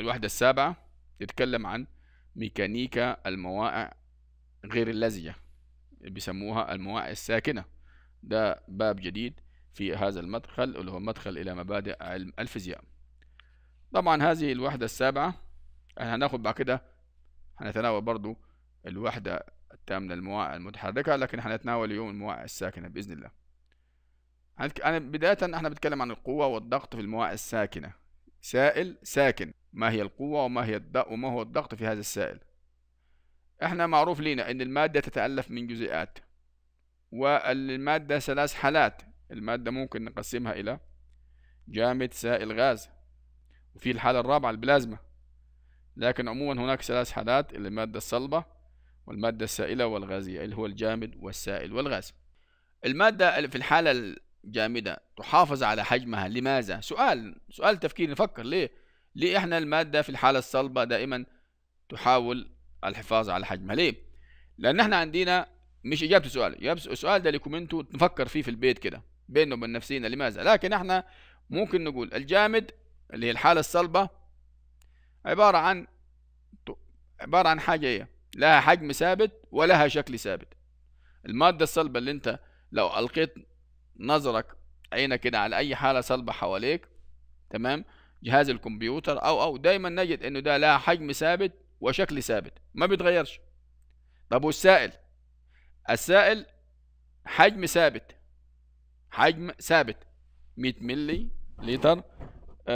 الوحدة السابعة تتكلم عن ميكانيكا المواقع غير اللزجة بيسموها المواقع الساكنة ده باب جديد في هذا المدخل اللي هو مدخل إلى مبادئ علم الفيزياء طبعا هذه الوحدة السابعة احنا هناخد بعد كده هنتناول برضو الوحدة الثامنة المواقع المتحركة لكن هنتناول اليوم المواقع الساكنة بإذن الله أنا بداية احنا بنتكلم عن القوة والضغط في المواقع الساكنة سائل ساكن ما هي القوة وما هي وما هو الضغط في هذا السائل احنا معروف لينا ان المادة تتألف من جزيئات والمادة ثلاث حالات المادة ممكن نقسمها إلى جامد سائل غاز وفي الحالة الرابعة البلازما لكن عموما هناك ثلاث حالات المادة الصلبة والمادة السائلة والغازية اللي هو الجامد والسائل والغاز المادة في الحالة جامدة تحافظ على حجمها لماذا؟ سؤال سؤال تفكير نفكر ليه؟ ليه احنا المادة في الحالة الصلبة دائما تحاول الحفاظ على حجمها ليه؟ لأن احنا عندنا مش إجابة السؤال إجابة السؤال ده لكم انتوا نفكر فيه في البيت كده بيننا وبين نفسينا لماذا؟ لكن احنا ممكن نقول الجامد اللي هي الحالة الصلبة عبارة عن عبارة عن حاجة ايه؟ لها حجم ثابت ولها شكل ثابت المادة الصلبة اللي انت لو ألقيت نظرك عينك كده على اي حاله صلبه حواليك تمام جهاز الكمبيوتر او او دايما نجد انه ده لها حجم ثابت وشكل ثابت ما بيتغيرش طب والسائل السائل حجم ثابت حجم ثابت 100 ملي لتر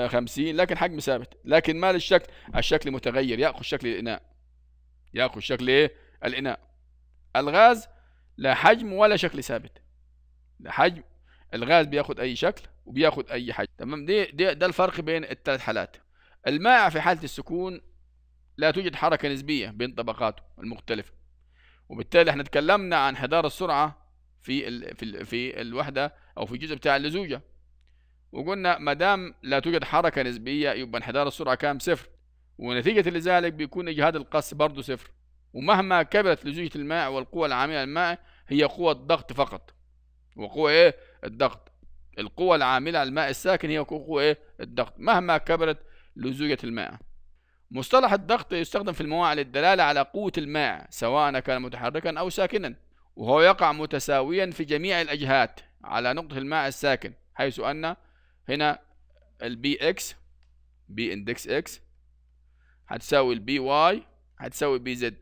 50 آه، لكن حجم ثابت لكن ما للشكل الشكل متغير ياخذ شكل الاناء ياخذ شكل ايه الاناء الغاز لا حجم ولا شكل ثابت لا حجم الغاز بياخد اي شكل وبياخد اي حجم تمام دي, دي ده الفرق بين الثلاث حالات المائع في حاله السكون لا توجد حركه نسبيه بين طبقاته المختلفه وبالتالي احنا تكلمنا عن انحدار السرعه في ال في ال في الوحده او في الجزء بتاع اللزوجه وقلنا ما دام لا توجد حركه نسبيه يبقى انحدار السرعه كام صفر ونتيجه لذلك بيكون اجهاد القص برضه صفر ومهما كبرت لزوجه الماء والقوه العامله للماء هي قوه ضغط فقط وقوه ايه الضغط القوة العاملة على الماء الساكن هي قوة إيه؟ الضغط مهما كبرت لزوجة الماء مصطلح الضغط يستخدم في المواعي للدلالة على قوة الماء سواء كان متحركا أو ساكنا وهو يقع متساويا في جميع الأجهات على نقطة الماء الساكن حيث أن هنا البي اكس بي اندكس اكس هتساوي البي واي هتساوي بي زد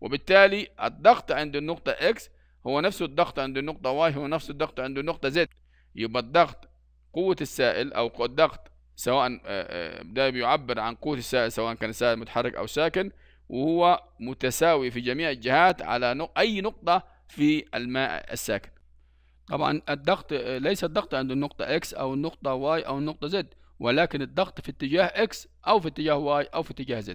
وبالتالي الضغط عند النقطة اكس هو نفس الضغط عند النقطة واي هو نفس الضغط عند النقطة زد يبقى الضغط قوة السائل أو الضغط سواء آه، آه، ده بيعبر عن قوة السائل سواء كان السائل متحرك أو ساكن وهو متساوي في جميع الجهات على أي نقطة في الماء الساكن طبعا الضغط آه، ليس الضغط عند النقطة X أو النقطة Y أو النقطة Z ولكن الضغط في اتجاه X أو في اتجاه Y أو في اتجاه Z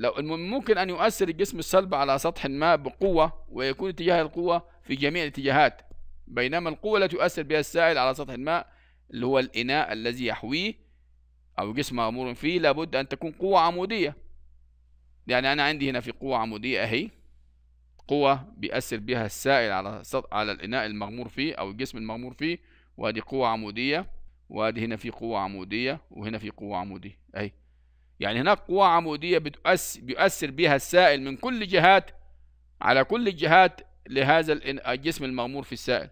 لو ممكن أن يؤثر الجسم السلب على سطح ما بقوة ويكون اتجاه القوة في جميع الاتجاهات بينما القوة التي يؤثر بها السائل على سطح الماء اللي هو الإناء الذي يحويه أو جسم مأمور فيه لابد أن تكون قوة عمودية يعني أنا عندي هنا في قوة عمودية أهي قوة بيأثر بها السائل على سطح على الإناء المغمور فيه أو الجسم المغمور فيه وأدي قوة عمودية وأدي هنا في قوة عمودية وهنا في قوة عمودية أهي يعني هناك قوى عمودية بيؤثر بها السائل من كل جهات على كل الجهات لهذا الجسم المغمور في السائل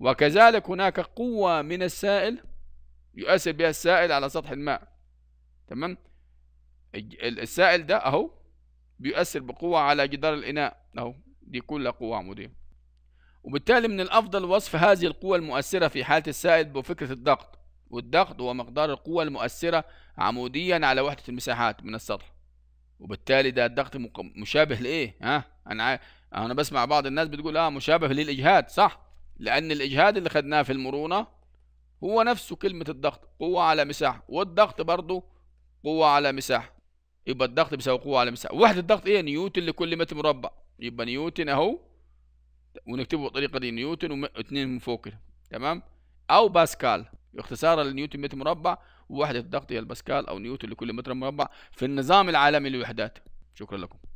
وكذلك هناك قوة من السائل يؤثر بها السائل على سطح الماء تمام السائل ده اهو بيؤثر بقوة على جدار الإناء اهو دي كلها قوة عمودية وبالتالي من الأفضل وصف هذه القوة المؤثرة في حالة السائل بفكرة الضغط والضغط هو مقدار القوة المؤثرة عموديا على وحدة المساحات من السطح وبالتالي ده الضغط مشابه لايه ها انا انا بسمع بعض الناس بتقول اه مشابه للاجهاد صح لان الاجهاد اللي خدناه في المرونة هو نفسه كلمة الضغط قوة على مساحة والضغط برضه قوة على مساحة يبقى الضغط بيساوي قوة على مساحة وحدة الضغط ايه نيوتن لكل متر مربع يبقى نيوتن اهو ونكتبه بالطريقة دي نيوتن واتنين من فوق تمام او باسكال اختصارا لنيوتن متر مربع ووحدة الضغط هي الباسكال أو نيوتن لكل متر مربع في النظام العالمي للوحدات شكرا لكم